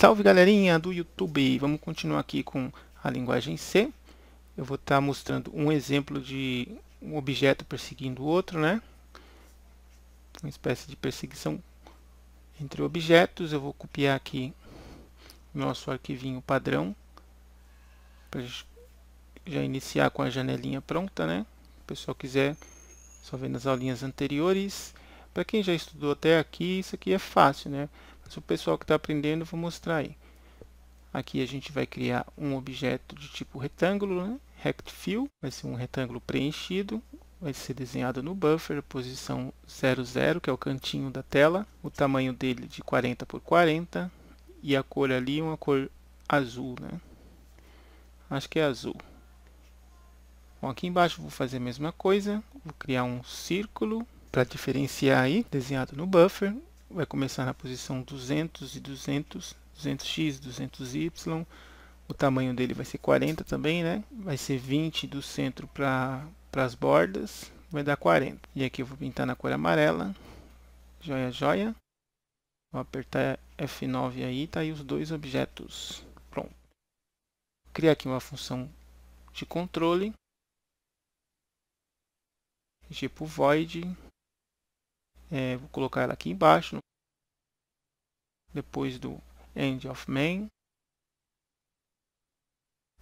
Salve galerinha do YouTube! Vamos continuar aqui com a linguagem C. Eu vou estar tá mostrando um exemplo de um objeto perseguindo o outro, né? Uma espécie de perseguição entre objetos. Eu vou copiar aqui nosso arquivinho padrão para já iniciar com a janelinha pronta, né? Se o pessoal quiser, só vendo as aulinhas anteriores. Para quem já estudou até aqui, isso aqui é fácil, né? Mas o pessoal que está aprendendo, eu vou mostrar aí. Aqui a gente vai criar um objeto de tipo retângulo, né? vai ser um retângulo preenchido, vai ser desenhado no buffer, posição 00, que é o cantinho da tela, o tamanho dele de 40 por 40 e a cor ali uma cor azul, né? Acho que é azul. Bom, aqui embaixo vou fazer a mesma coisa, vou criar um círculo para diferenciar aí, desenhado no buffer, vai começar na posição 200 e 200, 200x, 200y, o tamanho dele vai ser 40 também, né? Vai ser 20 do centro para as bordas, vai dar 40. E aqui eu vou pintar na cor amarela, joia, joia. Vou apertar F9 aí, tá aí os dois objetos. Pronto. Criar aqui uma função de controle, tipo void, é, vou colocar ela aqui embaixo, depois do End of Main.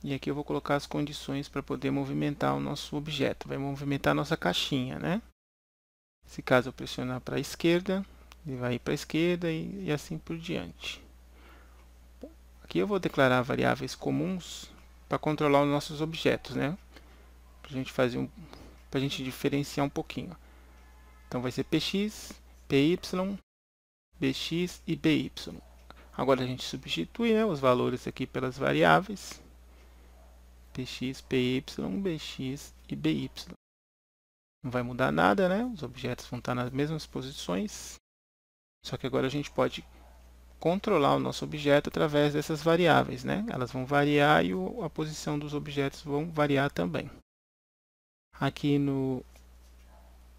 E aqui eu vou colocar as condições para poder movimentar o nosso objeto. Vai movimentar a nossa caixinha, né? Nesse caso eu pressionar para a esquerda, ele vai ir para a esquerda e, e assim por diante. aqui eu vou declarar variáveis comuns para controlar os nossos objetos, né? Para gente fazer um, para a gente diferenciar um pouquinho. Então vai ser px, py, bx e by. Agora a gente substitui né, os valores aqui pelas variáveis px, py, bx e by. Não vai mudar nada, né? Os objetos vão estar nas mesmas posições. Só que agora a gente pode controlar o nosso objeto através dessas variáveis, né? Elas vão variar e a posição dos objetos vão variar também. Aqui no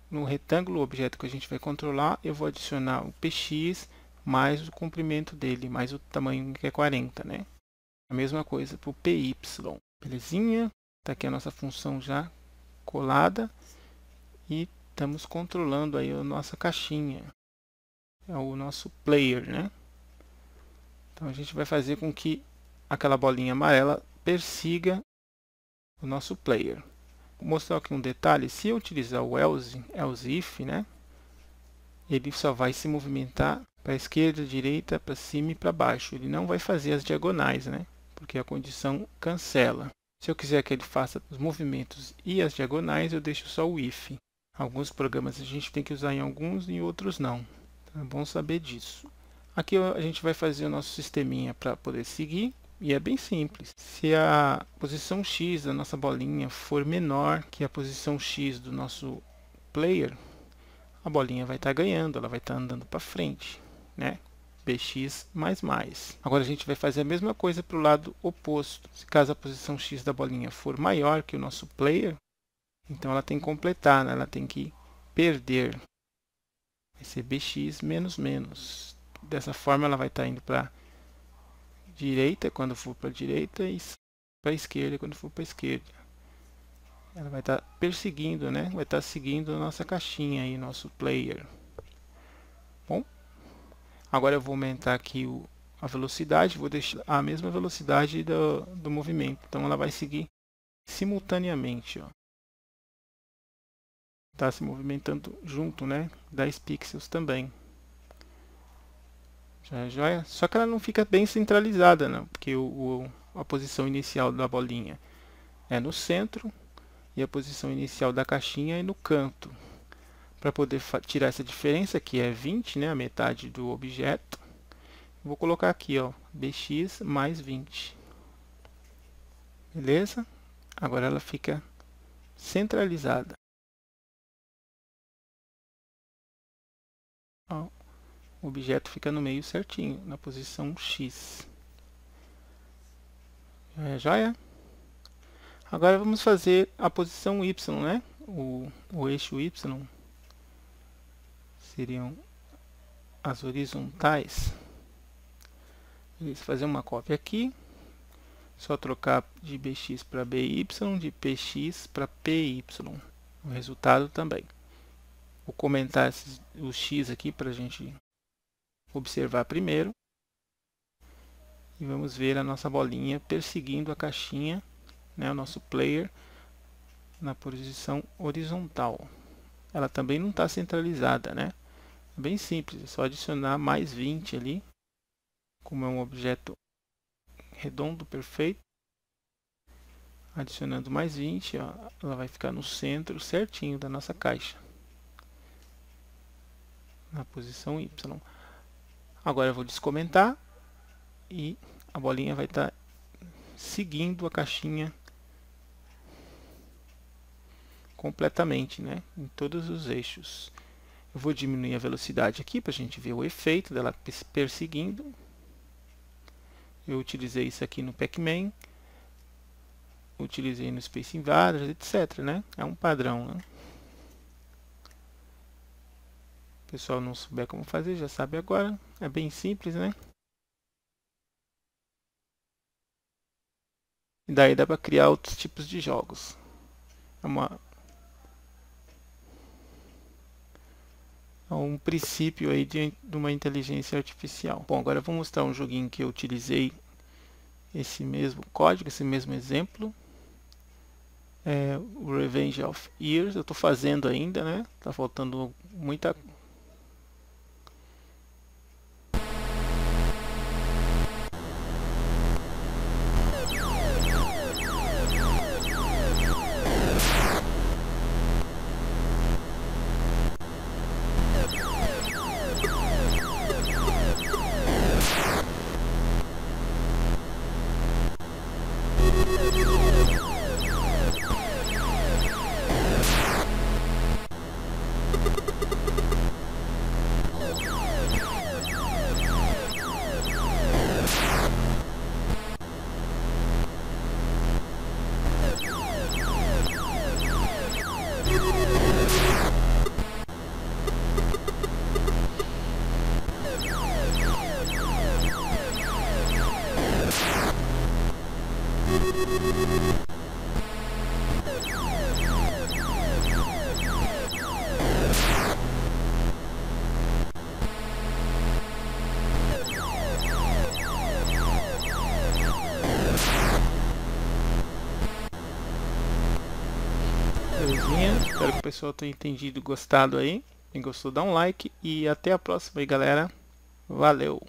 no retângulo objeto que a gente vai controlar, eu vou adicionar o px mais o comprimento dele, mais o tamanho que é 40, né? A mesma coisa para o py, belezinha? Está aqui a nossa função já colada e estamos controlando aí a nossa caixinha, é o nosso player, né? Então a gente vai fazer com que aquela bolinha amarela persiga o nosso player mostrar aqui um detalhe, se eu utilizar o else, else if, né, ele só vai se movimentar para a esquerda, direita, para cima e para baixo. Ele não vai fazer as diagonais, né, porque a condição cancela. Se eu quiser que ele faça os movimentos e as diagonais, eu deixo só o if. Alguns programas a gente tem que usar em alguns e em outros não. Então é bom saber disso. Aqui a gente vai fazer o nosso sisteminha para poder seguir. E é bem simples. Se a posição X da nossa bolinha for menor que a posição X do nosso player, a bolinha vai estar tá ganhando, ela vai estar tá andando para frente, né? bx++. Agora a gente vai fazer a mesma coisa para o lado oposto. Se caso a posição x da bolinha for maior que o nosso player, então ela tem que completar, né? ela tem que perder. Vai ser bx menos menos. Dessa forma ela vai estar tá indo para direita quando for para direita e para esquerda quando for para esquerda. Ela vai estar tá perseguindo, né? Vai estar tá seguindo a nossa caixinha aí, nosso player. Bom, agora eu vou aumentar aqui o, a velocidade, vou deixar a mesma velocidade do, do movimento. Então ela vai seguir simultaneamente, ó. está se movimentando junto, né? 10 pixels também. É, Já Só que ela não fica bem centralizada, não, porque o, o, a posição inicial da bolinha é no centro e a posição inicial da caixinha é no canto. Para poder tirar essa diferença, que é 20, né, a metade do objeto, vou colocar aqui, ó, dx mais 20. Beleza? Agora ela fica centralizada. o objeto fica no meio certinho, na posição X. É, joia? Agora vamos fazer a posição Y, né? O, o eixo Y seriam as horizontais. Beleza, fazer uma cópia aqui. Só trocar de BX para BY, de PX para PY. O resultado também. Vou comentar esses, o X aqui para a gente observar primeiro. E vamos ver a nossa bolinha perseguindo a caixinha, né, o nosso player, na posição horizontal. Ela também não está centralizada, né? É bem simples, é só adicionar mais 20 ali. Como é um objeto redondo, perfeito. Adicionando mais 20, ó, ela vai ficar no centro certinho da nossa caixa. Na posição Y. Agora eu vou descomentar e a bolinha vai estar tá seguindo a caixinha completamente, né? em todos os eixos. Eu vou diminuir a velocidade aqui para a gente ver o efeito dela perseguindo. Eu utilizei isso aqui no Pac-Man, utilizei no Space Invaders, etc. Né? É um padrão. Né? O pessoal não souber como fazer, já sabe agora. É bem simples, né? E daí dá para criar outros tipos de jogos. É uma... um princípio aí de, de uma inteligência artificial. Bom, agora eu vou mostrar um joguinho que eu utilizei esse mesmo código, esse mesmo exemplo. É, o Revenge of Years, eu estou fazendo ainda, né? Tá faltando muita pessoal tenha entendido e gostado aí. Quem gostou, dá um like. E até a próxima aí, galera. Valeu!